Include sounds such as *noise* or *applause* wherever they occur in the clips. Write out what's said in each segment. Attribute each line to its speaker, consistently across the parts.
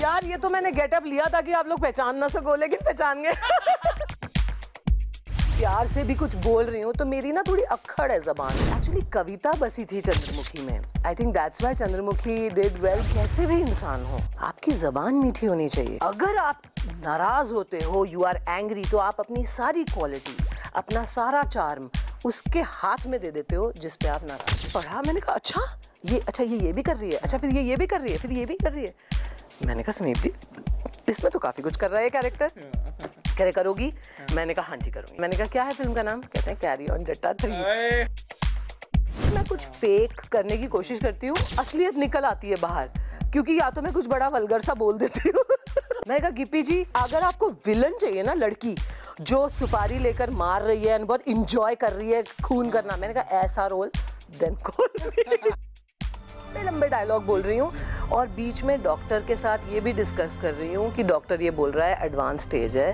Speaker 1: यार ये तो मैंने गेटअप लिया था कि आप लोग पहचान ना सको लेकिन पहचान गए *laughs* प्यार से भी कुछ बोल रही हूँ तो मेरी ना थोड़ी अक्खड़ है जबान एक्चुअली कविता बसी थी चंद्रमुखी में I think that's why Chandramukhi did well कैसे भी इंसान हो आपकी जबान मीठी होनी चाहिए अगर आप नाराज होते हो यू आर एंग्री तो आप अपनी सारी क्वालिटी अपना सारा चार्म उसके हाथ में दे देते हो जिस पे आप नाराज पढ़ा हाँ, मैंने कहा अच्छा ये अच्छा ये ये भी कर रही है अच्छा फिर ये ये भी कर रही है फिर ये भी कर रही है मैंने कहा समीप जी इसमें तो काफ़ी कुछ कर रहा है कैरेक्टर *laughs* करे करोगी हाँ। मैंने कहा हाँ जी करूंगी मैंने कहा क्या है फिल्म का नाम कहते हैं कैरी ऑन जट्टा थ्री मैं कुछ फेक करने की कोशिश करती हूँ असलियत निकल आती है बाहर क्योंकि या तो मैं कुछ बड़ा वलगर सा बोल देती हूँ *laughs* मैंने कहा गिपी जी अगर आपको विलन चाहिए ना लड़की जो सुपारी लेकर मार रही है बहुत इंजॉय कर रही है खून करना मैंने कहा ऐसा रोल देन कॉल लंबे लंबे डायलॉग बोल रही हूँ और बीच में डॉक्टर के साथ ये भी डिस्कस कर रही हूँ कि डॉक्टर ये बोल रहा है एडवांस स्टेज है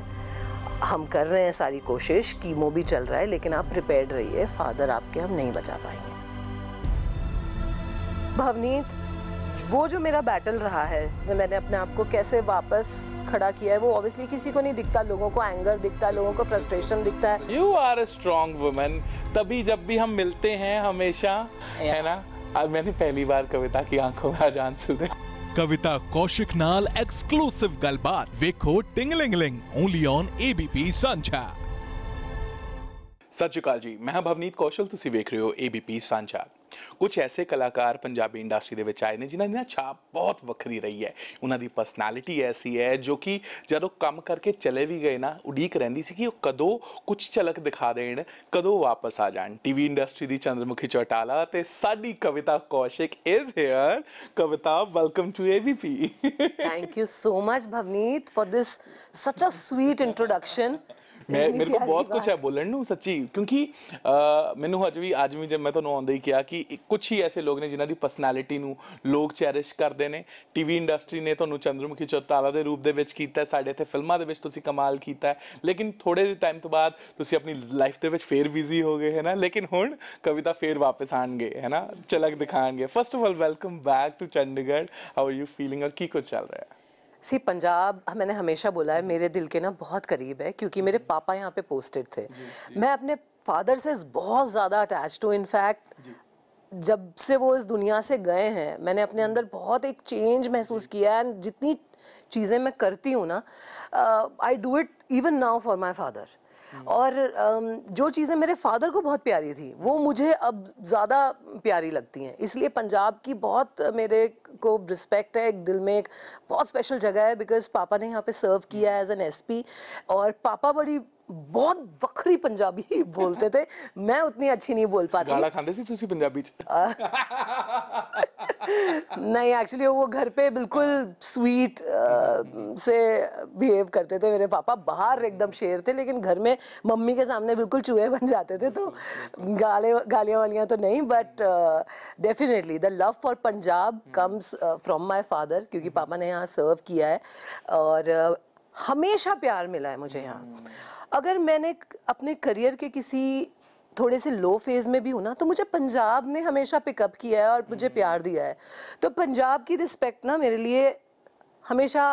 Speaker 1: हम कर रहे हैं सारी कोशिश कीमो भी चल रहा है लेकिन आप प्रिपेयर रहिए फादर आपके हम नहीं बचा पाएंगे भवनीत वो जो मेरा बैटल रहा है जो मैंने अपने आप को कैसे वापस खड़ा किया है वो ऑब्वियसली किसी को नहीं दिखता लोगों को एंगर दिखता है लोगों को फ्रस्ट्रेशन दिखता है
Speaker 2: you are a strong women तभी जब भी हम मिलते हैं हमेशा yeah. है ना आज मैंने पहली बार कविता की आंखों में आज आंसू दे कविता कौशिक नाल एक्सक्लूसिव गलबात वेखो टिंगलिंगलिंग ओनली ऑन एबीपी सांझा सत श्रीकाल जी मैं भवनीत कौशल तुम ਵੇਖ रहे हो एबीपी ਸਾਂਝਾ कुछ ऐसे कलाकार पंजाबी इंडस्ट्री के आए हैं जिन्हें छाप बहुत वक्री रही है उन्होंने परसनैलिटी ऐसी है जो कि जब कम करके चले भी गए ना उड़ीक रही कि कदों कुछ झलक दिखा देन कदों वापस आ जाए टी वी इंडस्ट्री की चंद्रमुखी चौटाला तो साड़ी Kavita Kaushik is here Kavita welcome to A B P
Speaker 1: thank you so much Bhavneet for this such a sweet introduction मैं मेरे को बहुत कुछ है
Speaker 2: बोलन नु सच्ची क्योंकि मैं अज भी आज भी जब मैं थोड़ा तो आंदा ही किया कि कुछ ही ऐसे लोग ने जिन्हों की पर्सनैलिटी लोग चैरिश करते हैं टीवी इंडस्ट्री ने थोड़ा तो चंद्रमुखी चौताला के रूप किया साढ़े इतने फिल्मों के कमाल किया लेकिन थोड़े टाइम तो बाद अपनी लाइफ के फिर बिजी हो गए है ना लेकिन हूँ कविता फिर वापस आन है ना झलक दिखाएंगे first of all welcome back to Chandigarh how you feeling और की कुछ चल रहा है
Speaker 1: सी पंजाब मैंने हमेशा बोला है मेरे दिल के ना बहुत करीब है क्योंकि मेरे पापा यहाँ पे पोस्टेड थे मैं अपने फादर से बहुत ज़्यादा अटैच हूँ इनफैक्ट जब से वो इस दुनिया से गए हैं मैंने अपने अंदर बहुत एक चेंज महसूस किया है एंड जितनी चीज़ें मैं करती हूँ ना I do it even now for my father hmm. और जो चीज़ें मेरे फादर को बहुत प्यारी थी वो मुझे अब ज़्यादा प्यारी लगती हैं इसलिए पंजाब की बहुत मेरे को रिस्पेक्ट है एक दिल में एक बहुत स्पेशल जगह है बिकॉज पापा ने यहाँ पे सर्व किया एज एन एसपी और पापा बड़ी बहुत ਵੱਖਰੀ पंजाबी *laughs* बोलते थे मैं उतनी अच्छी नहीं बोल पाती गाला खांदे सी तुसी पंजाबी च *laughs* नहीं एक्चुअली वो घर पे बिल्कुल स्वीट हाँ। हम्म, हम्म, हम्म। से बिहेव करते थे मेरे पापा बाहर एकदम शेर थे लेकिन घर में मम्मी के सामने बिल्कुल चूहे बन जाते थे तो गाले गालियाँ वालियाँ तो नहीं but definitely the love for Punjab comes from my father क्योंकि पापा ने यहाँ सर्व किया है और uh, हमेशा प्यार मिला है मुझे यहाँ अगर मैंने अपने करियर के किसी थोड़े से लो फेज़ में भी हूँ ना तो मुझे पंजाब ने हमेशा पिकअप किया है और मुझे प्यार हम्म। दिया है तो पंजाब की रिस्पेक्ट ना मेरे लिए हमेशा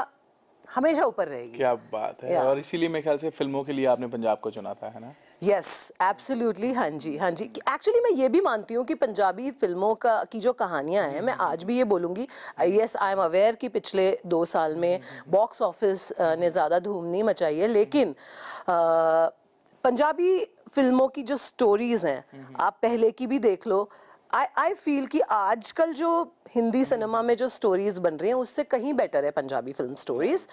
Speaker 1: हमेशा ऊपर रहेगी क्या
Speaker 2: बात है और इसीलिए मेरे ख्याल से फिल्मों के लिए आपने पंजाब को चुना था है ना
Speaker 1: यस एब्सोल्युटली हाँ जी हाँ जी एक्चुअली मैं ये भी मानती हूँ कि पंजाबी फिल्मों का की जो कहानियाँ हैं मैं आज भी ये बोलूँगी यस आई एम अवेयर कि पिछले दो साल में बॉक्स हम्म, ऑफिस हम्म, ने ज़्यादा धूम नहीं मचाई है लेकिन पंजाबी फिल्मों की जो स्टोरीज हैं आप पहले की भी देख लो आई आई फील कि आजकल जो हिंदी सिनेमा में जो स्टोरीज बन रही हैं उससे कहीं बेटर है पंजाबी फिल्म स्टोरीज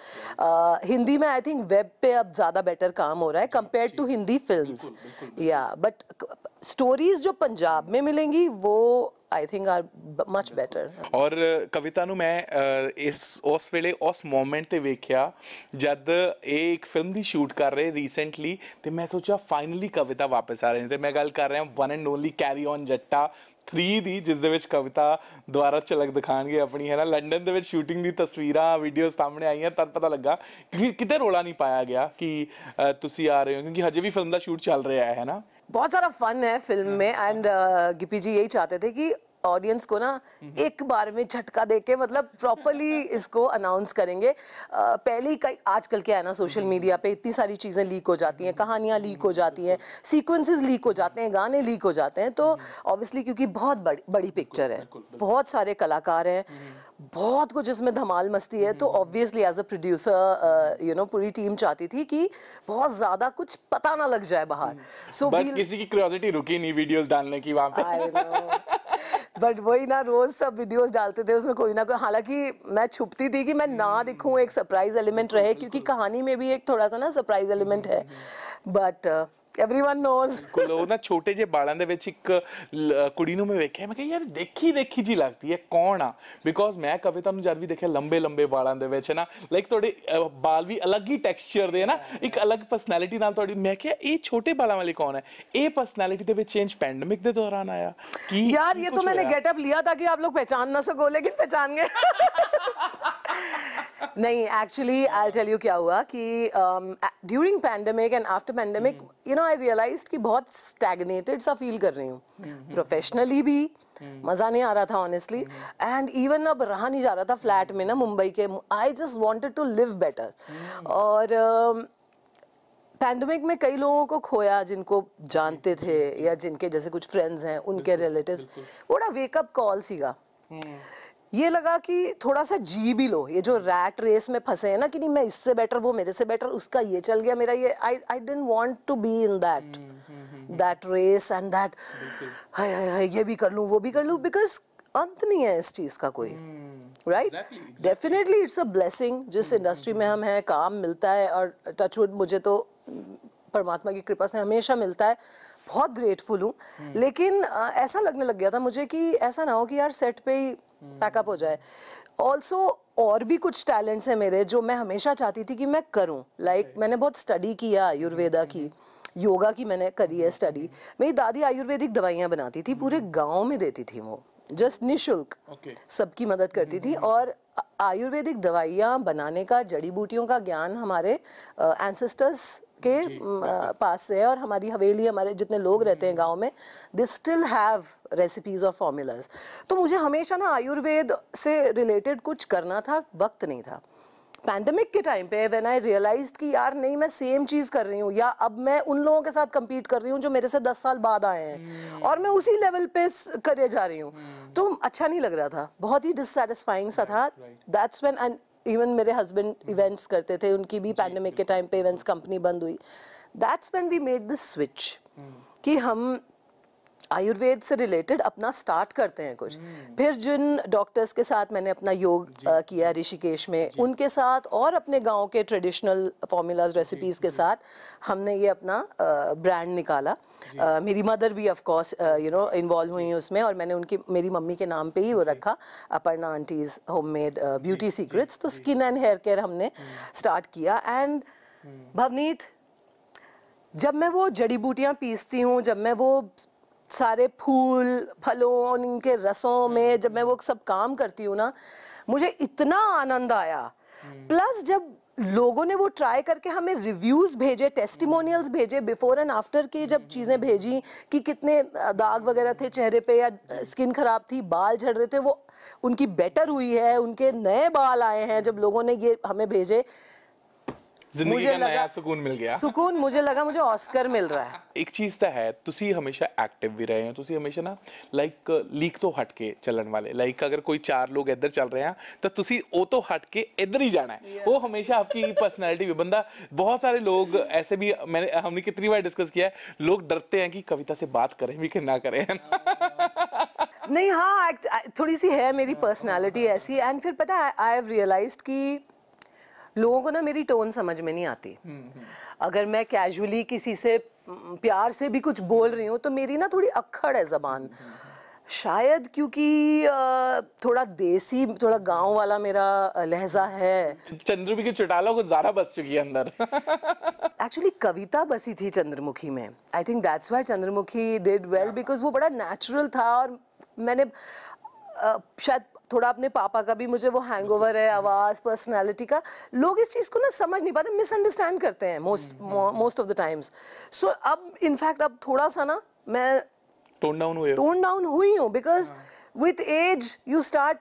Speaker 1: हिंदी में आई थिंक वेब पे अब ज़्यादा बेटर काम हो रहा है कंपेयर टू हिंदी फिल्म्स या बट स्टोरीज जो पंजाब में मिलेंगी वो I think are much better
Speaker 2: ਔਰ ਕਵਿਤਾ ਨੂੰ ਮੈਂ ਇਸ ਉਸ ਵੇਲੇ ਉਸ ਮੂਮੈਂਟ ਤੇ ਵੇਖਿਆ ਜਦ ਇਹ ਇੱਕ ਫਿਲਮ ਦੀ ਸ਼ੂਟ ਕਰ ਰਹੇ ਰੀਸੈਂਟਲੀ ਤੇ ਮੈਂ ਸੋਚਿਆ ਫਾਈਨਲੀ ਕਵਿਤਾ ਵਾਪਸ ਆ ਰਹੀ ਹੈ ਤੇ ਮੈਂ ਗੱਲ ਕਰ ਰਿਹਾ one and only carry on Jatta 3 ਦੀ ਜਿਸ ਦੇ ਵਿੱਚ ਕਵਿਤਾ ਦੁਆਰਾ ਝਲਕ ਦਿਖਾਣਗੇ ਆਪਣੀ ਹੈ ਨਾ ਲੰਡਨ ਦੇ ਵਿੱਚ ਸ਼ੂਟਿੰਗ ਦੀ ਤਸਵੀਰਾਂ ਵੀਡੀਓ ਸਾਹਮਣੇ ਆਈਆਂ ਤਦ ਪਤਾ ਲੱਗਾ ਕਿ ਕਿਤੇ ਰੋਲਾ ਨਹੀਂ ਪਾਇਆ ਗਿਆ ਕਿ ਤੁਸੀਂ ਆ ਰਹੇ ਹੋ ਕਿਉਂਕਿ ਹਜੇ ਵੀ ਫਿਲਮ ਦਾ ਸ਼ੂਟ ਚੱਲ ਰਿਹਾ ਹੈ ਨਾ
Speaker 1: बहुत सारा फन है फिल्म में एंड गिपी uh, जी यही चाहते थे कि ऑडियंस को ना mm-hmm. एक बार में झटका देके मतलब प्रॉपरली *laughs* इसको अनाउंस करेंगे uh, पहले ही कई आजकल क्या है ना सोशल मीडिया mm-hmm. पे इतनी सारी चीज़ें लीक हो जाती हैं mm-hmm. कहानियां लीक हो जाती हैं सीक्वेंसेस लीक हो जाते हैं गाने लीक हो जाते हैं तो ऑब्वियसली क्योंकि बहुत बड़ी बड़ी पिक्चर है बहुत सारे कलाकार हैं बहुत कुछ इसमें धमाल मस्ती है तो obviously as a producer you know पूरी टीम चाहती थी कि बहुत ज्यादा कुछ पता ना लग जाए बाहर सो हम्म। so किसी
Speaker 2: की क्यूरियोसिटी रुकी नहीं वीडियोस डालने की वहां पे
Speaker 1: बट वही ना रोज सब वीडियोस डालते थे उसमें कोई ना कोई हालांकि मैं छुपती थी कि मैं ना हम्म। दिखूं एक सरप्राइज एलिमेंट रहे क्योंकि कहानी में भी एक थोड़ा सा ना सरप्राइज हम्म, एलिमेंट है बट uh, एवरीवन नोस
Speaker 2: कुल ना छोटे जे बाळां दे विच इक कुड़ी नु मैं वेख्या मैं कह यार देखी देखी जी लगती है कौन आ बिकॉज़ मैं कविता नु जद भी देखे लंबे लंबे बाळां दे विच ना लाइक थोड़े बाल भी अलग ही टेक्सचर दे ना एक अलग पर्सनालिटी नाल थोड़ी मैं कह ये छोटे बाळां वाले कौन है
Speaker 1: ए पर्सनालिटी दे विच चेंज पेंडेमिक दे दौरान आया कि यार ये तो मैंने गेटअप लिया था कि आप लोग पहचान ना सको लेकिन पहचान गए *laughs* नहीं एक्चुअली आई टेल यू क्या हुआ कि during pandemic and after pandemic you know I realise कि बहुत स्टैगनेटेड सा फील कर रही हूँ प्रोफेशनली हम्म, हम्म। भी हम्म। मज़ा नहीं आ रहा था ऑनेस्टली एंड इवन अब रहा नहीं जा रहा था फ्लैट में ना मुंबई के I just wanted to live better और पैंडमिक um, में कई लोगों को खोया जिनको जानते थे या जिनके जैसे कुछ फ्रेंड्स हैं उनके रिलेटिव्स वेकअप कॉल सीगा ये लगा कि थोड़ा सा जी भी लो ये जो रैट रेस में फंसे हैं ना कि नहीं मैं इससे बेटर वो मेरे से बेटर उसका ये चल गया मेरा ये I I don't want to be in that that race and that ये भी कर लूँ वो भी कर लूँ बिकॉज अंत नहीं है इस चीज़ का कोई right definitely it's a blessing जिस इंडस्ट्री हम्म, हम्म, में हम्म। हम हैं काम मिलता है और टचवुड मुझे तो परमात्मा की कृपा से हमेशा मिलता है बहुत ग्रेटफुल हूँ हम्म। लेकिन आ, ऐसा लगने लग गया था मुझे कि ऐसा ना हो कि यार सेट पे ही पैकअप हम्म। हो जाए ऑल्सो और भी कुछ टैलेंट्स हैं मेरे जो मैं हमेशा चाहती थी कि मैं करूँ लाइक like, मैंने बहुत स्टडी किया आयुर्वेदा हम्म, की योगा की मैंने करी है स्टडी मेरी दादी आयुर्वेदिक दवाइयाँ बनाती थी पूरे गाँव में देती थी वो जस्ट निःशुल्क okay. सबकी मदद करती थी और आयुर्वेदिक दवाइयाँ बनाने का जड़ी बूटियों का ज्ञान हमारे एंसेस्टर्स के पास है और हमारी हवेली हमारे जितने लोग रहते हैं हम्म। गांव में दे स्टिल हैव रेसिपीज और फॉर्मूलाज तो मुझे हमेशा ना आयुर्वेद से रिलेटेड कुछ करना था वक्त नहीं था पैंडमिक के टाइम पे व्हेन आई रियलाइज कि यार नहीं मैं सेम चीज़ कर रही हूँ या अब मैं उन लोगों के साथ कम्पीट कर रही हूँ जो मेरे से दस साल बाद आए हैं हम्म। और मैं उसी लेवल पे करे जा रही हूँ हम्म। तो अच्छा नहीं लग रहा था बहुत ही डिससेटिस्फाइंग सा था दैट्स व्हेन इवन मेरे हस्बैंड हम्म। इवेंट्स करते थे उनकी भी पैंडमिक के टाइम पे इवेंट्स कंपनी बंद हुई that's when we made the switch कि हम आयुर्वेद से रिलेटेड अपना स्टार्ट करते हैं कुछ हम्म। फिर जिन डॉक्टर्स के साथ मैंने अपना योग आ, किया ऋषिकेश में उनके साथ और अपने गांव के ट्रेडिशनल फॉर्मूलाज रेसिपीज़ के साथ हमने ये अपना ब्रांड निकाला आ, मेरी मदर भी ऑफकोर्स यू नो इन्वॉल्व हुई उसमें और मैंने उनकी मेरी मम्मी के नाम पर ही वो रखा Aparna aunties made beauty secrets तो स्किन एंड हेयर केयर हमने स्टार्ट हम्म। किया एंड हम्म। भवनीत जब मैं वो जड़ी बूटियाँ पीसती हूँ जब मैं वो सारे फूल फलों उनके रसों में हम्म। जब मैं वो सब काम करती हूँ ना मुझे इतना आनंद आया हम्म। प्लस जब लोगों ने वो ट्राई करके हमें रिव्यूज भेजे टेस्टिमोनियल्स हम्म। भेजे बिफोर एंड आफ्टर की जब चीज़ें भेजी कि कितने दाग वगैरह थे चेहरे पे या स्किन खराब थी बाल झड़ रहे थे वो उनकी बेटर हुई है उनके नए बाल आए हैं जब लोगों ने ये हमें भेजे मुझे लगा
Speaker 2: सुकून मिल गया
Speaker 1: सुकून मुझे लगा मुझे ऑस्कर मिल रहा है
Speaker 2: एक चीज तो है तुसी हमेशा एक्टिव भी रहे हैं तुसी हमेशा ना लाइक लीक तो हट के चलन वाले लाइक अगर कोई चार लोग इधर चल रहे हैं तो तुसी ओ तो हट के इधर ही जाना है वो हमेशा आपकी पर्सनालिटी भी बंदा बहुत सारे लोग ऐसे भी मैंने हमने कितनी बार डिस्कस किया है लोग डरते हैं कि कविता से बात करें भी कि ना करें
Speaker 1: नहीं हाँ थोड़ी सी है मेरी पर्सनालिटी ऐसी एंड फिर पता आई हैव रियलाइज्ड कि लोगों को ना मेरी टोन समझ में नहीं आती अगर मैं कैजुअली किसी से प्यार से भी कुछ बोल रही हूँ तो मेरी ना थोड़ी अक्खड़ है ज़बान शायद क्योंकि थोड़ा देसी थोड़ा गांव वाला मेरा लहजा है चंद्रमुखी चुटाला को ज़्यादा बस चुकी है अंदर एक्चुअली *laughs* कविता बसी थी चंद्रमुखी में I think that's why Chandramukhi did well because वो बड़ा नेचुरल था और मैंने शायद थोड़ा अपने पापा का भी मुझे वो हैंगओवर है आवाज़ पर्सनैलिटी का लोग इस चीज़ को ना समझ नहीं पाते मिसअंडरस्टैंड करते हैं most most of the times so अब इनफैक्ट अब थोड़ा सा ना मैं टोन डाउन हुई टोन डाउन हुई हूँ because with age you start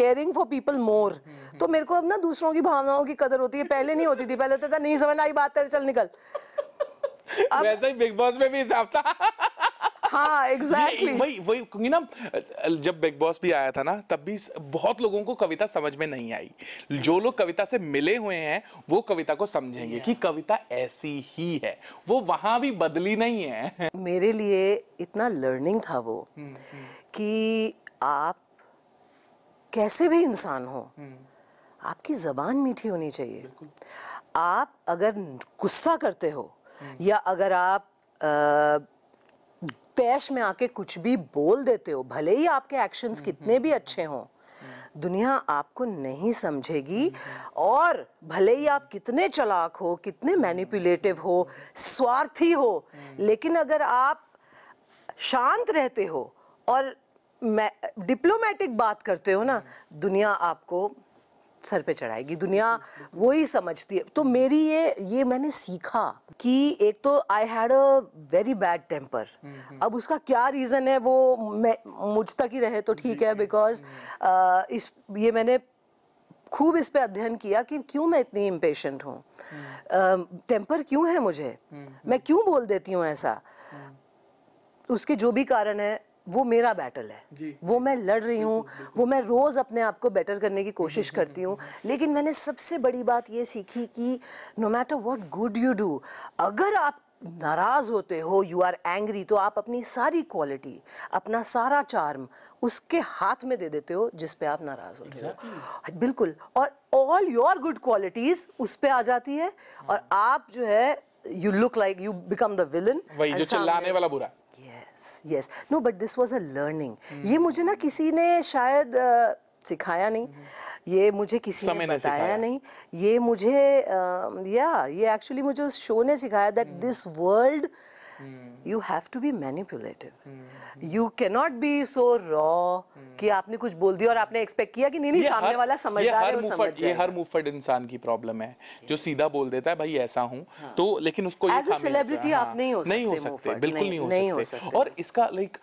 Speaker 1: caring for people more तो मेरे को अब ना दूसरों की भावनाओं की कदर होती है पहले नहीं होती थी पहले तो था नहीं समझ आई बात कर चल निकल
Speaker 2: अब, *laughs* वैसे ही बिग बॉस में भी हिसाब था
Speaker 1: हाँ एग्जैक्टली *laughs*
Speaker 2: वही वही ना जब बिग बॉस भी आया था ना तब भी बहुत लोगों को कविता समझ में नहीं आई जो लोग कविता से मिले हुए हैं वो कविता को समझेंगे कि कविता ऐसी ही है वो वहां भी बदली नहीं है
Speaker 1: *laughs* मेरे लिए इतना लर्निंग था वो हम्म, हम्म। कि आप कैसे भी इंसान हो हम्म। आपकी जबान मीठी होनी चाहिए आप अगर गुस्सा करते हो या अगर आप तैश में आके कुछ भी बोल देते हो भले ही आपके एक्शंस हम्म, कितने भी हम्म, अच्छे हों हम्म। दुनिया आपको नहीं समझेगी और भले ही आप कितने चलाक हो कितने मैनिपुलेटिव हो स्वार्थी हो लेकिन अगर आप शांत रहते हो और डिप्लोमेटिक बात करते हो ना दुनिया आपको सर पे चढ़ाएगी दुनिया वो ही समझती है तो मेरी ये ये मैंने सीखा कि एक तो I had a very bad temper अब उसका क्या रीज़न है वो मैं मुझ तक ही रहे तो ठीक है बिकॉज इस ये मैंने खूब इस पे अध्ययन किया कि क्यों मैं इतनी इम्पेशेंट हूँ टेम्पर हम्म। क्यों है मुझे हम्म, मैं हम्म। क्यों बोल देती हूँ ऐसा उसके जो भी कारण है वो मेरा बैटल है वो मैं लड़ रही हूँ वो मैं रोज़ अपने आप को बेटर करने की कोशिश *laughs* करती हूँ लेकिन मैंने सबसे बड़ी बात ये सीखी कि no matter what good you do अगर आप नाराज होते हो यू आर एंग्री तो आप अपनी सारी क्वालिटी अपना सारा चार्म उसके हाथ में दे देते हो जिस पे आप नाराज हो रहे हो हाँ, बिल्कुल और ऑल योर गुड क्वालिटीज उस पे आ जाती है और आप जो है you look like you become the villain वही जो चिल्लाने वाला बुरा yes no but this was a learning ये मुझे ना किसी ने शायद सिखाया नहीं ये मुझे किसी ने बताया नहीं ये मुझे या ये एक्चुअली मुझे उस शो ने सिखाया that this world you have to be manipulative you cannot be so raw कि आपने कुछ बोल दिया और आपने एक्सपेक्ट किया कि नहीं नहीं सामने हर, वाला समझ रहा है वो समझ ये हर
Speaker 2: मुफट इंसान की प्रॉब्लम है जो सीधा बोल देता है भाई ऐसा हूँ हाँ। तो लेकिन उसको एज ए सेलिब्रिटी आप हाँ। नहीं हो सकते नहीं हो सकते बिल्कुल नहीं हो सकते और इसका लाइक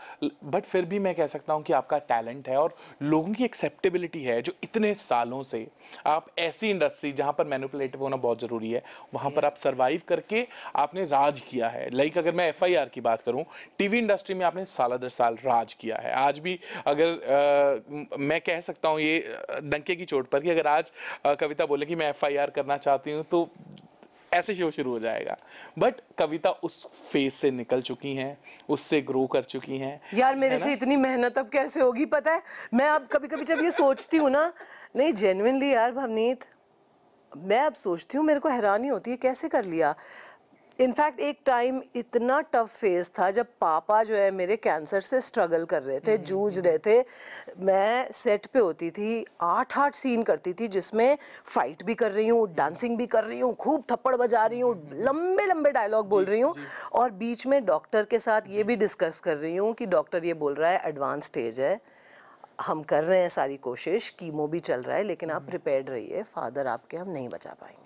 Speaker 2: बट फिर भी मैं कह सकता हूँ कि आपका टैलेंट है और लोगों की एक्सेप्टेबिलिटी है जो इतने सालों से आप ऐसी इंडस्ट्री जहाँ पर मैनिपुलेटिव होना बहुत जरूरी है वहां पर आप सर्वाइव करके आपने राज किया है लाइक अगर मैं एफआईआर की बात करूं टीवी इंडस्ट्री में आपने साल दर साल राज किया है आज भी अगर आ, मैं कह सकता हूं ये डंके की चोट पर कि अगर आज आ, कविता बोले कि मैं एफआईआर करना चाहती हूं तो ऐसे शो शुरू हो जाएगा बट कविता उस फेज से निकल चुकी हैं उससे ग्रो कर चुकी हैं
Speaker 1: यार मेरे है से इतनी मेहनत अब कैसे होगी पता है मैं अब कभी कभी जब ये सोचती हूँ ना नहीं जेनुनली यार भवनीत मैं अब सोचती हूँ मेरे को हैरानी होती है कैसे कर लिया इनफैक्ट एक टाइम इतना टफ फेज था जब पापा जो है मेरे कैंसर से स्ट्रगल कर रहे थे हम्म, जूझ हम्म, रहे हम्म। थे मैं सेट पे होती थी आठ आठ सीन करती थी जिसमें फाइट भी कर रही हूँ डांसिंग भी कर रही हूँ खूब थप्पड़ बजा रही हूँ लंबे लंबे डायलॉग बोल रही हूँ और बीच में डॉक्टर के साथ ये भी डिस्कस कर रही हूँ कि डॉक्टर ये बोल रहा है एडवांस स्टेज है हम कर रहे हैं सारी कोशिश कीमो भी चल रहा है लेकिन आप प्रिपेयर रहिए फादर आपके हम नहीं बचा पाएंगे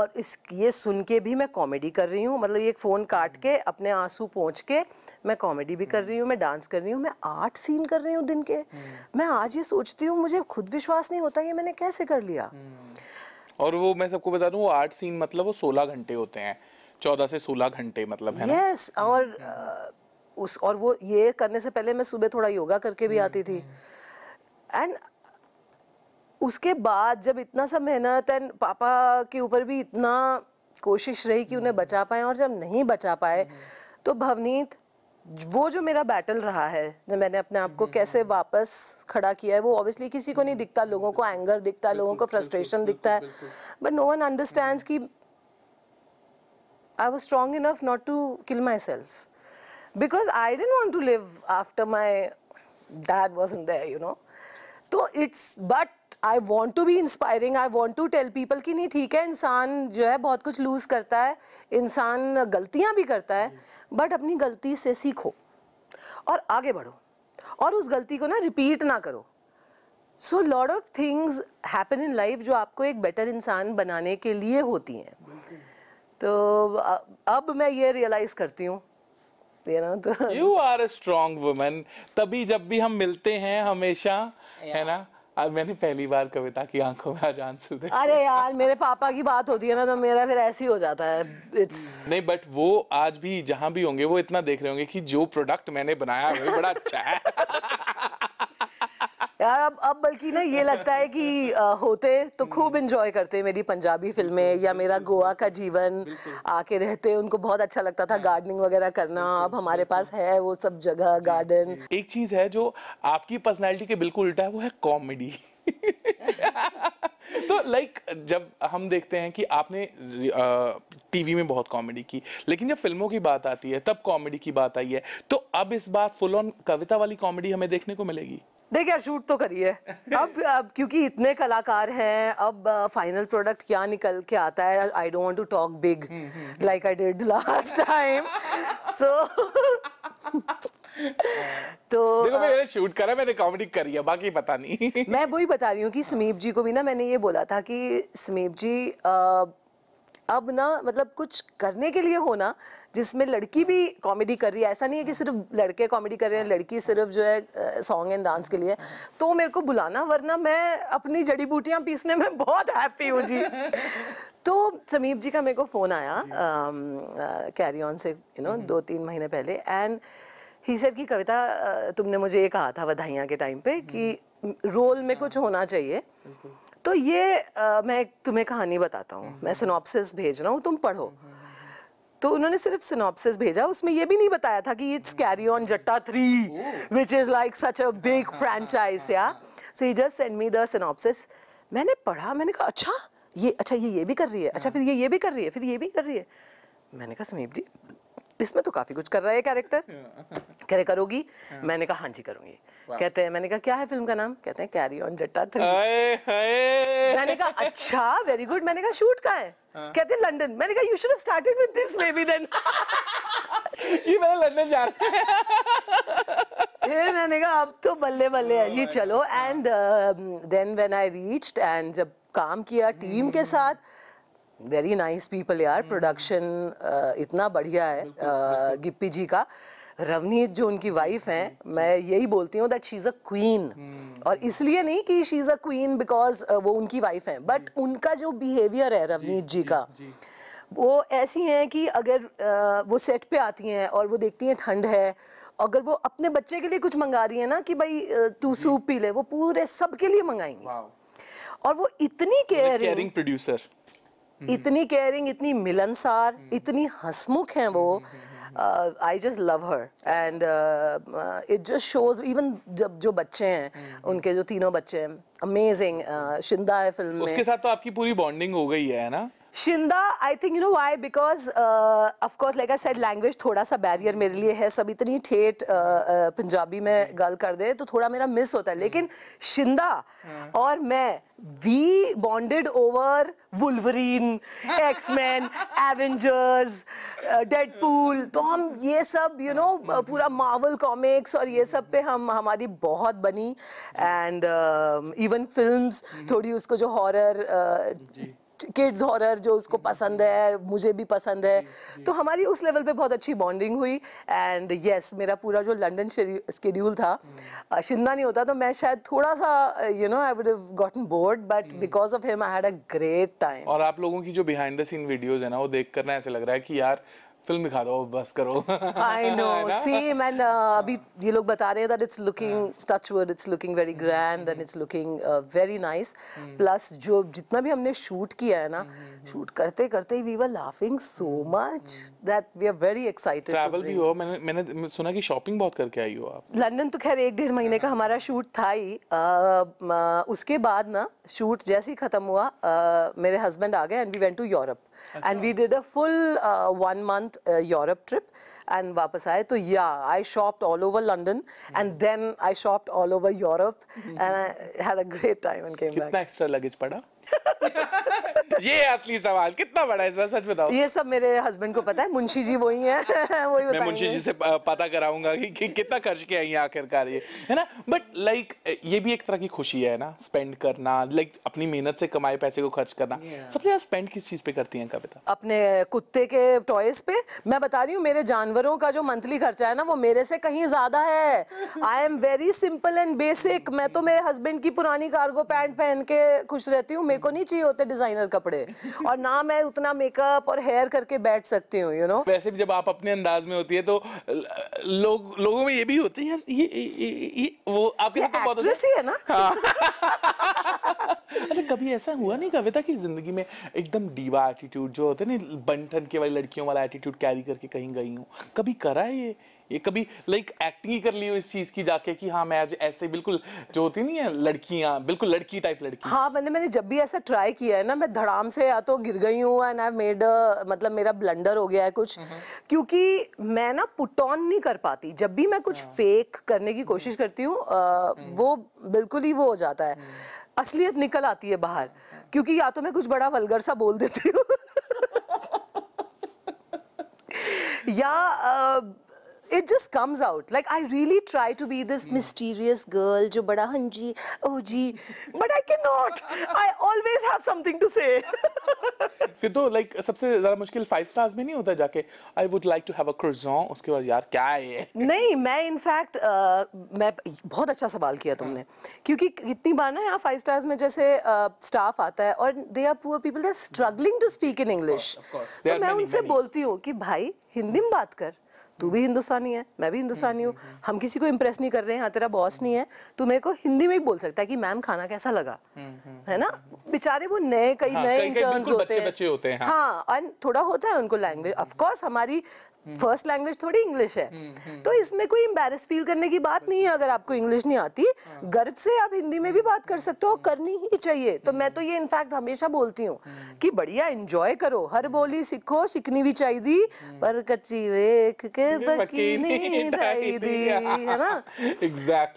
Speaker 1: और इस ये सुन के भी मैं कॉमेडी कर रही हूँ मतलब ये फ़ोन काट के अपने आंसू पहुँच के मैं कॉमेडी भी कर रही हूँ मैं डांस कर रही हूँ मैं आठ सीन कर रही हूँ दिन के हम्म। मैं आज ये सोचती हूँ मुझे खुद विश्वास नहीं होता ये मैंने कैसे कर लिया हम्म।
Speaker 2: और वो मैं सबको बता दूँ वो आठ सीन मतलब वो सोलह घंटे होते हैं चौदह से सोलह घंटे मतलब है
Speaker 1: yes, और हम्म। उस और वो ये करने से पहले मैं सुबह थोड़ा योगा करके भी आती थी एंड उसके बाद जब इतना सा मेहनत एंड पापा के ऊपर भी इतना कोशिश रही कि उन्हें बचा पाए और जब नहीं बचा पाए तो भवनीत वो जो मेरा बैटल रहा है जब मैंने अपने आप को कैसे हम्म। वापस खड़ा किया है वो ऑब्वियसली किसी को नहीं दिखता लोगों को एंगर दिखता है लोगों को फ्रस्ट्रेशन दिखता है बट नो वन अंडरस्टैंड कि I was strong enough not to kill myself because I don't want to live after my dad was in do no तो it's but I want to be inspiring I want to tell people कि नहीं ठीक है इंसान जो है बहुत कुछ लूज़ करता है इंसान गलतियाँ भी करता है बट अपनी गलती से सीखो और आगे बढ़ो और उस गलती को ना रिपीट ना करो so lot of things happen in life जो आपको एक बेटर इंसान बनाने के लिए होती हैं तो अब मैं ये रियलाइज़ करती हूँ you
Speaker 2: are a strong women तभी जब भी हम मिलते हैं हमेशा yeah. है ना अब मैंने पहली बार कविता की आंखों में आज आंसू देखे
Speaker 1: अरे यार मेरे पापा की बात होती है ना तो मेरा फिर ऐसे ही हो जाता है इट्स
Speaker 2: नहीं बट वो आज भी जहाँ भी होंगे वो इतना देख रहे होंगे कि जो प्रोडक्ट मैंने बनाया है बड़ा अच्छा है
Speaker 1: यार अब अब बल्कि ना ये लगता है कि आ, *laughs* होते तो खूब इंजॉय हम्म। करते मेरी पंजाबी फिल्में या मेरा गोवा का जीवन आके रहते उनको बहुत अच्छा लगता था गार्डनिंग हाँ। वगैरह करना अब हमारे पास है वो सब जगह गार्डन
Speaker 2: एक चीज है जो आपकी पर्सनैलिटी के बिल्कुल उल्टा है वो है कॉमेडी *laughs* तो लाइक like, जब हम देखते हैं कि आपने टीवी में बहुत कॉमेडी की लेकिन जब फिल्मों की बात आती है तब कॉमेडी की बात आई है तो अब इस बार फुल ऑन कविता वाली कॉमेडी हमें देखने को मिलेगी
Speaker 1: देखिए शूट तो करिए अब अब क्योंकि इतने कलाकार हैं अब फाइनल प्रोडक्ट क्या निकल के आता है I don't want to talk big like I did last time so
Speaker 2: तो देखो मैंने शूट करा मैंने कॉमेडी करी है बाकी पता
Speaker 1: नहीं मैं वही बता रही हूँ कि समीप जी को भी ना मैंने ये बोला था कि समीप जी आ, अब ना मतलब कुछ करने के लिए होना जिसमें लड़की भी कॉमेडी कर रही है ऐसा नहीं है कि सिर्फ लड़के कॉमेडी कर रहे हैं लड़की सिर्फ जो है सॉन्ग एंड डांस के लिए तो मेरे को बुलाना वरना मैं अपनी जड़ी बूटियाँ पीसने में बहुत हैप्पी हूँ जी *laughs* तो समीप जी का मेरे को फ़ोन आया कैरी ऑन से यू नो दो तीन महीने पहले एंड ही सर की कविता तुमने मुझे ये कहा था बधाइयाँ के टाइम पे हम्म। कि रोल में कुछ होना चाहिए तो ये आ, मैं तुम्हें कहानी बताता हूँ मैं सिनॉप्सिस भेज रहा हूँ तुम पढ़ो तो उन्होंने सिर्फ सिनॉप्सिस भेजा उसमें ये भी नहीं बताया था कि it's Carry On Jatta three which is like such a big franchise या so he just send me the synopsis मैंने पढ़ा मैंने कहा अच्छा ये अच्छा ये ये भी कर रही है अच्छा फिर ये ये भी कर रही है फिर ये भी कर रही है मैंने कहा समीप जी इसमें तो काफ़ी कुछ कर रहा है कैरेक्टर कह करोगी मैंने कहा हाँ जी करूंगी कहते हैं मैंने कहा क्या है फिल्म का नाम कहते हैं कैरी ऑन जट्टा थ्री मैंने कहा अच्छा वेरी गुड मैंने कहा शूट का है हाँ। कहते हैं लंदन मैंने कहा you should have started with this maybe then ये मैं लंदन जा रहा फिर मैंने कहा अब तो बल्ले बल्ले है जी oh चलो and then when I reached and जब काम किया टीम के hmm. साथ वेरी नाइस पीपल यार प्रोडक्शन hmm. uh, इतना बढ़िया है uh, गिप्पी जी का रवनीत जो उनकी वाइफ हैं मैं यही बोलती हूँ that she is a queen और इसलिए नहीं कि she is a queen because वो उनकी वाइफ हैं बट उनका जो बिहेवियर है रवनीत जी, जी का जी, वो ऐसी हैं कि अगर वो सेट पे आती हैं और वो देखती हैं ठंड है अगर वो अपने बच्चे के लिए कुछ मंगा रही है ना कि भाई तू सूप पी ले वो पूरे सब के लिए मंगाएंगी और वो इतनी केयरिंग प्रोड्यूसर इतनी केयरिंग हम्म। इतनी मिलनसार हम्म। इतनी हंसमुख हैं हम्म, वो I just love her and it just shows even जब जो बच्चे हैं हम्म। उनके जो तीनों बच्चे हैं अमेजिंग uh, शिंदा है फिल्म में उसके
Speaker 2: साथ तो आपकी पूरी बॉन्डिंग हो गई है ना
Speaker 1: Shinda I think you know why because of course, like I said, language थोड़ा सा बैरियर मेरे लिए है सब इतनी ठेठ uh, uh, पंजाबी में hmm. गल कर दे तो थोड़ा मेरा मिस होता है hmm. लेकिन शिंदा hmm. और मैं we bonded over Wolverine X Men Avengers Deadpool तो हम ये सब you you know know, uh, पूरा Marvel कॉमिक्स और ये सब पे हम हमारी बहुत बनी एंड इवन फिल्म्स थोड़ी उसको जो हॉरर किड्स हॉरर जो उसको पसंद है मुझे भी पसंद है तो हमारी उस लेवल पे बहुत अच्छी बॉन्डिंग हुई एंड यस yes, मेरा पूरा जो लंडन स्केड्यूल था हम्म। शिंदा नहीं होता तो मैं शायद थोड़ा सा you know I would have gotten bored but because of him I had a great time हम्म।
Speaker 2: और आप लोगों की जो बिहाइंड द सीन वीडियोस है ना वो देखकर ना ऐसे लग रहा है कि यार फिल्म दिखा दो बस करो आई नो
Speaker 1: सेम एंड अभी ये लोग बता रहे हैं that it's looking touch touchwood it's looking very grand and it's looking very nice plus जो जितना भी हमने शूट किया है ना शूट हम्म, हम्म, हम्म। करते करते we were laughing so much that we are very excited travel भी हो
Speaker 2: मैंने मैंने सुना कि शॉपिंग बहुत करके आई हो आप
Speaker 1: लंदन तो खैर एक डेढ़ महीने का हाँ। हमारा शूट था ही uh, उसके बाद ना शूट जैसे ही खत्म हुआ uh, मेरे हस्बैंड आ गए and we went to Europe and we did a full uh, one month uh, Europe trip and वापस आए तो yeah I shopped all over London mm-hmm. and then I shopped all over Europe mm-hmm. and I had a great time and came back. *laughs* ये असली
Speaker 2: सवाल कितना बड़ा है इस बार सच बताओ ये
Speaker 1: सब मेरे हस्बैंड को पता है मुंशी जी वही हैं *laughs* वही मैं मुंशी जी से
Speaker 2: पता कराऊंगा कि, कि कितना खर्च किया है आखिरकार ये है ना बट लाइक like, ये भी एक तरह की खुशी है ना स्पेंड करना लाइक like, अपनी मेहनत से कमाए पैसे को खर्च करना yeah. सबसे ज्यादा स्पेंड किस चीज पे करती है कविता
Speaker 1: अपने कुत्ते के टॉयज पे मैं बता रही हूँ मेरे जानवरों का जो मंथली खर्चा है ना वो मेरे से कहीं ज्यादा है I am very simple and basic मैं तो मेरे हस्बैंड की पुरानी कार्गो पैंट पहन के खुश रहती हूँ मेरे को नहीं चाहिए होते डिजाइनर कपड़े और ना मैं उतना मेकअप और हेयर करके बैठ सकती हूँ यू नो
Speaker 2: वैसे भी जब आप अपने अंदाज में होती है तो लोग लोगों में ये भी होती है ये, ये, ये वो आपके ये तो बहुत ही है ना हाँ। अरे अच्छा, कभी ऐसा हुआ नहीं कविता की जिंदगी में एकदम डीवा एटीट्यूड जो होते ना बन ठन के वाली लड़कियों वाला एटीट्यूड कैरी करके कहीं गई हूँ कभी करा है ये ये कभी लाइक एक्टिंग ही कर ली हो इस चीज की जाके कि हाँ मैं आज ऐसे बिल्कुल जो होती नहीं है लड़कियां बिल्कुल लड़की टाइप लड़की
Speaker 1: हाँ मैंने मैंने जब भी ऐसा ट्राई किया है ना मैं धड़ाम से या तो गिर गई हूँ एंड आई मेड मतलब मेरा ब्लंडर हो गया है कुछ हम्म, हम्म। क्योंकि मैं ना पुट ऑन नहीं कर पाती जब भी मैं कुछ फेक हाँ। करने की कोशिश हम्म। करती हूँ वो बिल्कुल ही वो हो जाता है असलियत निकल आती है बाहर हाँ। क्योंकि या तो मैं कुछ बड़ा वलगर सा बोल देती हूँ *laughs* या it just comes out. Like I really try to be this mysterious girl, jo bada hanji, oh gee, but I cannot. I always have something to say. *laughs*
Speaker 2: फिर तो लाइक सबसे ज्यादा मुश्किल फाइव स्टार्स में नहीं होता जाके I would like to have a croissant उसके बाद यार क्या
Speaker 1: है नहीं मैं इनफैक्ट मैं बहुत अच्छा सवाल किया तुमने हाँ। क्योंकि कितनी बार ना यहाँ फाइव स्टार्स में जैसे स्टाफ आता है और they are poor people they are struggling to speak in English तो मैं उनसे बोलती हूँ कि भाई हिंदी में बात कर तू भी हिंदुस्तानी है मैं भी हिंदुस्तानी हूँ हम्म, हम्म, हम हम्म। किसी को इम्प्रेस नहीं कर रहे हैं हाँ, तेरा बॉस नहीं है तू मेरे को हिंदी में ही बोल सकता है कि मैम खाना कैसा लगा है ना बेचारे वो नए कई हाँ, नए इंटर्न होते हैं हाँ एंड हाँ, थोड़ा होता है उनको लैंग्वेज ऑफकोर्स हमारी फर्स्ट लैंग्वेज थोड़ी इंग्लिश है हम्म, हम्म। तो इसमें कोई एम्बेरस फील करने की बात नहीं है अगर आपको इंग्लिश नहीं आती हाँ। गर्व से आप हिंदी में भी बात कर सकते हो करनी ही चाहिए तो मैं हम्म। तो ये इनफैक्ट हमेशा बोलती हूँ कि बढ़िया इंजॉय करो हर बोली सीखो सीखनी भी चाहिए पर कच्ची वेख के है ना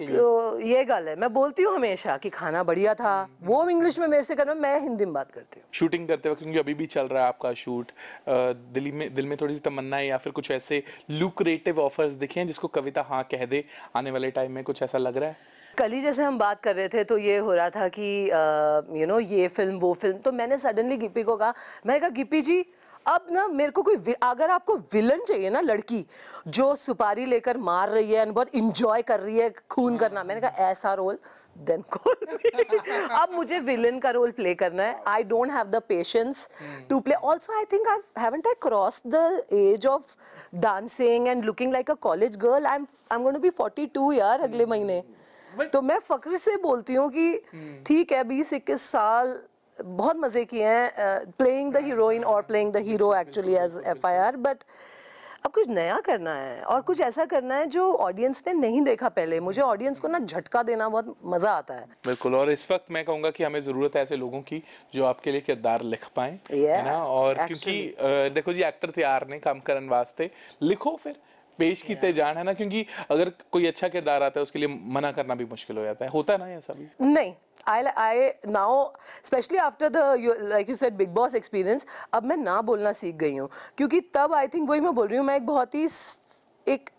Speaker 1: तो ये गल है मैं बोलती हूँ हमेशा कि खाना बढ़िया था वो इंग्लिश में मेरे से करना मैं हिंदी में बात करती
Speaker 2: हूँ शूटिंग करते वक्त क्योंकि अभी भी चल रहा है आपका शूट दिल्ली में दिल में थोड़ी सी तमन्ना है या फिर कुछ ऐसे लुक्रेटिव ऑफर्स दिखे हैं जिसको कविता हाँ कह दे आने वाले टाइम में कुछ ऐसा लग रहा है
Speaker 1: कल ही जैसे हम बात कर रहे थे तो ये हो रहा था कि यू uh, नो ये फिल्म वो फिल्म तो मैंने सडनली गिप्पी को कहा मैं कहा गिप्पी जी अब ना मेरे को कोई अगर आपको विलन चाहिए ना लड़की जो सुपारी लेकर मार रही है बहुत इंजॉय कर रही है खून करना मैंने कहा ऐसा रोल देन कॉल अब मुझे विलन का रोल प्ले करना है I don't have the patience to play also I think I haven't I cross the edge of dancing and looking like a college girl I am I am going to be 42 यार अगले महीने तो मैं फक्र से बोलती हूँ कि hmm. ठीक है बीस इक्कीस साल बहुत मज़े किए हैं प्लेइंग द हीरोइन और playing the hero actually as far but अब कुछ नया करना है और कुछ ऐसा करना है जो ऑडियंस ने नहीं देखा पहले मुझे ऑडियंस को ना झटका देना बहुत मज़ा आता है
Speaker 2: बिल्कुल और इस वक्त मैं कहूँगा कि हमें ज़रूरत है ऐसे लोगों की जो आपके लिए किरदार लिख पाए yeah, ना और actually. क्योंकि देखो जी एक्टर तैयार ने काम करने वास्ते लिखो फिर पेश की yeah. जान है ना क्योंकि अगर कोई अच्छा किरदार आता है उसके लिए मना करना भी मुश्किल हो जाता है होता है ना ये सब
Speaker 1: नहीं I, I now specially after the like you said big boss experience, अब मैं ना बोलना सीख गई हूँ क्योंकि तब आई थिंक वही मैं बोल रही हूँ मैं एक बहुत ही एक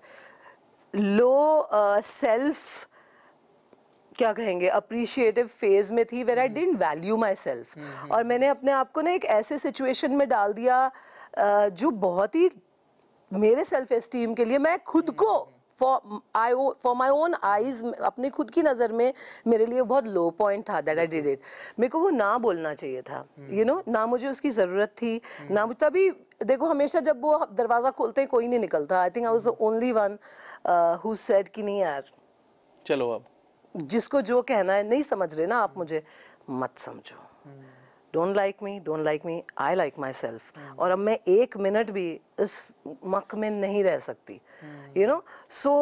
Speaker 1: लो सेल्फ self क्या कहेंगे अप्रिशिएटिव फेज में थी where I don't value myself और मैंने अपने आप को ना एक ऐसे सिचुएशन में डाल दिया uh, जो बहुत ही मेरे सेल्फ एस्टीम के लिए मैं खुद हम्म, को हम्म, हम्म। For I for my own eyes अपनी खुद की नज़र में मेरे लिए बहुत लो पॉइंट था दैट आई डिड इट मेरे को वो ना बोलना चाहिए था यू नो ना मुझे उसकी ज़रूरत थी ना मुझे तभी देखो हमेशा जब वो दरवाज़ा खोलते हैं कोई नहीं निकलता I think I was the only one who said कि नहीं यार चलो अब जिसको जो कहना है नहीं समझ रहे ना आप मुझे मत समझो don't like me don't like me I like myself और अब मैं एक मिनट भी इस मक में नहीं रह सकती यू नो सो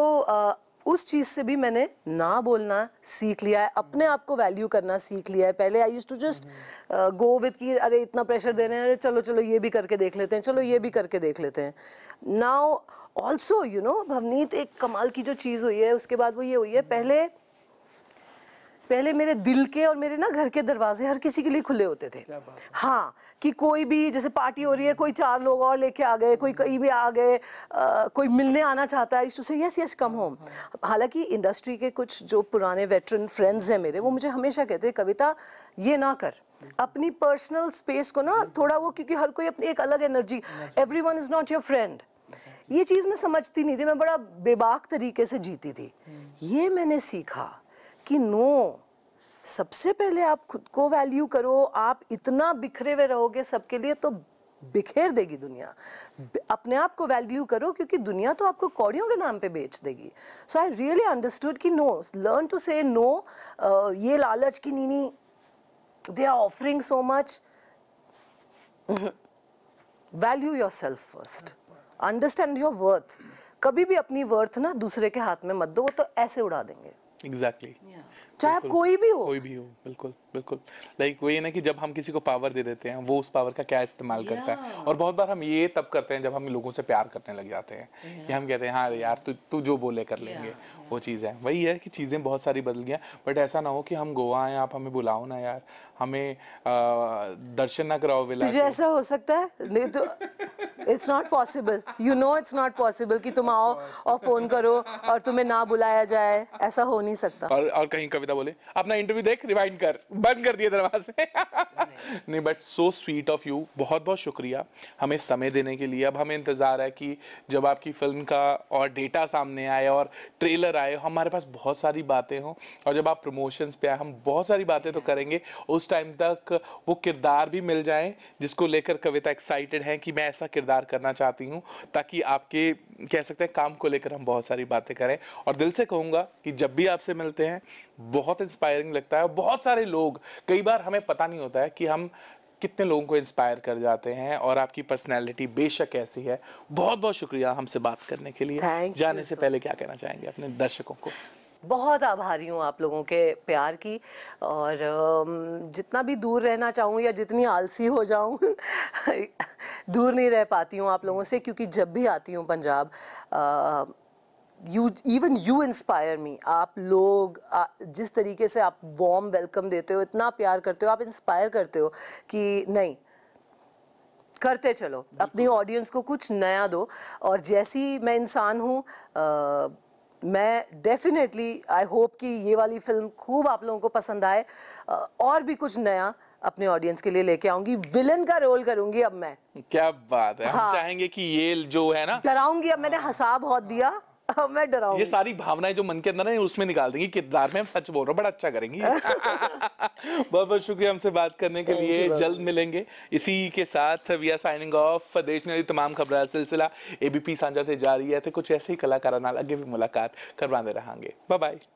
Speaker 1: उस चीज़ से भी मैंने ना बोलना सीख लिया है अपने आप को वैल्यू करना सीख लिया है पहले I use to just go with की अरे इतना प्रेशर दे रहे हैं अरे चलो चलो ये भी करके देख लेते हैं चलो ये भी करके देख लेते हैं now also you know Bhavneet एक कमाल की जो चीज़ हुई है उसके बाद वो ये हुई है hmm. पहले पहले मेरे दिल के और मेरे ना घर के दरवाजे हर किसी के लिए खुले होते थे हाँ कि कोई भी जैसे पार्टी हो रही है कोई चार लोग और लेके आ गए कोई कहीं भी आ गए कोई मिलने आना चाहता है से यस यस कम होम हालांकि इंडस्ट्री के कुछ जो पुराने वेटरन फ्रेंड्स हैं मेरे वो मुझे हमेशा कहते कविता ये ना कर अपनी पर्सनल स्पेस को ना थोड़ा वो क्योंकि हर कोई अपनी एक अलग energy everyone is not your friend ये चीज़ मैं समझती नहीं थी मैं बड़ा बेबाक तरीके से जीती थी हम्म। ये मैंने सीखा कि नो सबसे पहले आप खुद को वैल्यू करो आप इतना बिखरे हुए रहोगे सबके लिए तो बिखेर देगी दुनिया अपने आप को वैल्यू करो क्योंकि दुनिया तो आपको कौड़ियों के नाम पे बेच देगी सो आई रियली अंडरस्टूड कि no learn to say no ये लालच की नीनी they are offering so much value yourself first understand your worth कभी भी अपनी वर्थ ना दूसरे के हाथ में मत दो वो तो ऐसे उड़ा देंगे
Speaker 2: एग्जैक्टली exactly.
Speaker 1: yeah. चाहे आप कोई भी हो
Speaker 2: कोई भी हो बिल्कुल बिल्कुल लाइक like वही है ना कि जब हम किसी को पावर दे देते हैं वो उस पावर का क्या इस्तेमाल yeah. करता है और बहुत बार हम ये तब करते हैं जब हम लोगों से प्यार करने लग जाते हैं yeah. कि हम कहते हैं हाँ यार तू तू जो बोले कर लेंगे yeah. वो चीज़ है वही है कि चीज़ें बहुत सारी बदल गई बट ऐसा ना हो कि हम गोवा आए आप हमें बुलाओ ना यार हमें दर्शन ना कराओ विला तुझे
Speaker 1: ऐसा हो सकता है नहीं तो it's not possible you know it's not possible कि तुम आओ और फोन करो और तुम्हें ना बुलाया जाए ऐसा हो नहीं सकता और
Speaker 2: और कहीं कविता बोले अपना इंटरव्यू देख रिवाइंड कर बंद कर दिया दरवाजे नहीं but so sweet of you बहुत बहुत शुक्रिया हमें समय देने के लिए अब हमें इंतज़ार है कि जब आपकी फ़िल्म का और डेटा सामने आए और ट्रेलर आए हमारे पास बहुत सारी बातें हों और जब आप प्रमोशंस पे आए हम बहुत सारी बातें तो करेंगे उस टाइम तक वो किरदार भी मिल जाए जिसको लेकर कविता एक्साइटेड हैं कि मैं ऐसा किरदार करना चाहती हूँ ताकि आपके कह सकते हैं काम को लेकर हम बहुत सारी बातें करें और दिल से कहूँगा कि जब भी आपसे मिलते हैं बहुत इंस्पायरिंग लगता है बहुत सारे लोग कई बार हमें पता नहीं होता है कि कि हम कितने लोगों को इंस्पायर कर जाते हैं और आपकी पर्सनैलिटी बेशक ऐसी है बहुत बहुत शुक्रिया हमसे बात करने के लिए जाने से पहले क्या कहना चाहेंगे अपने दर्शकों को
Speaker 1: बहुत आभारी हूँ आप लोगों के प्यार की और जितना भी दूर रहना चाहूँ या जितनी आलसी हो जाऊँ *laughs* दूर नहीं रह पाती हूँ आप लोगों से क्योंकि जब भी आती हूँ पंजाब आ, you even you inspire me आप लोग आ, जिस तरीके से आप वॉम वेलकम देते हो इतना प्यार करते हो आप इंस्पायर करते हो कि नहीं करते चलो अपनी ऑडियंस को कुछ नया दो और जैसी मैं इंसान हूँ मैं डेफिनेटली आई होप कि ये वाली फिल्म खूब आप लोगों को पसंद आए और भी कुछ नया अपने ऑडियंस के लिए लेके आऊंगी विलन का रोल करूंगी अब मैं
Speaker 2: क्या बात है हाँ। हम चाहेंगे कि ये जो है ना
Speaker 1: डराऊंगी अब मैंने हाँ। हंसा बहुत दिया *laughs* हाँ, मैं डरा ये सारी
Speaker 2: भावनाएं जो मन के अंदर है उसमें निकाल देंगी किरदार में सच बोल रहा हूँ बड़ा अच्छा करेंगी *laughs*
Speaker 1: *laughs*
Speaker 2: बहुत बहुत शुक्रिया हमसे बात करने के लिए जल्द मिलेंगे इसी के साथ वी आर साइनिंग ऑफ देश ने तमाम खबर सिलसिला एबीपी साझा से जारी है तो कुछ ऐसे ही कलाकारा अगे भी मुलाकात करवाते रहेंगे बाय बाय